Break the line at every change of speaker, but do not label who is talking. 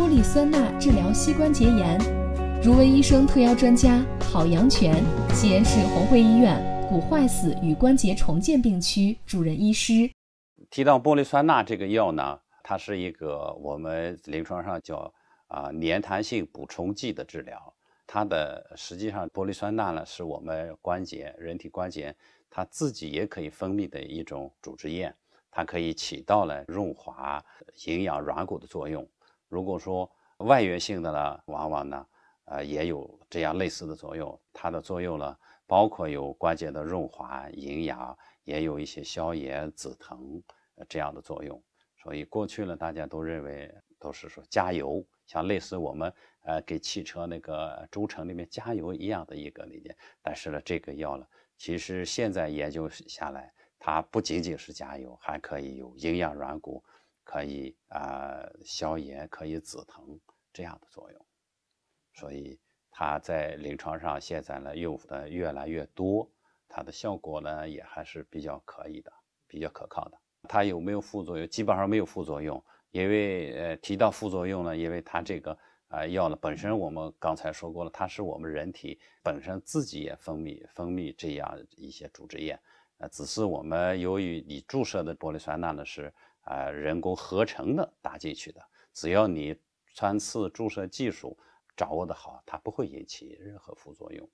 玻璃酸钠治疗膝关节炎，如为医生特邀专家郝阳泉，西安市红会医院骨坏死与关节重建病区主任医师。
提到玻璃酸钠这个药呢，它是一个我们临床上叫啊粘弹性补充剂的治疗。它的实际上玻璃酸钠呢，是我们关节人体关节它自己也可以分泌的一种组织液，它可以起到了润滑、营养软骨的作用。如果说外源性的呢，往往呢，呃，也有这样类似的作用。它的作用呢，包括有关节的润滑、营养，也有一些消炎、止疼这样的作用。所以过去呢，大家都认为都是说加油，像类似我们呃给汽车那个轴承里面加油一样的一个理念。但是呢，这个药呢，其实现在研究下来，它不仅仅是加油，还可以有营养软骨。可以啊，消炎可以止疼这样的作用，所以它在临床上现在呢用的越来越多，它的效果呢也还是比较可以的，比较可靠的。它有没有副作用？基本上没有副作用，因为呃提到副作用呢，因为它这个啊药呢本身我们刚才说过了，它是我们人体本身自己也分泌分泌这样一些组织液。只是我们由于你注射的玻璃酸钠呢是啊人工合成的打进去的，只要你穿刺注射技术掌握的好，它不会引起任何副作用。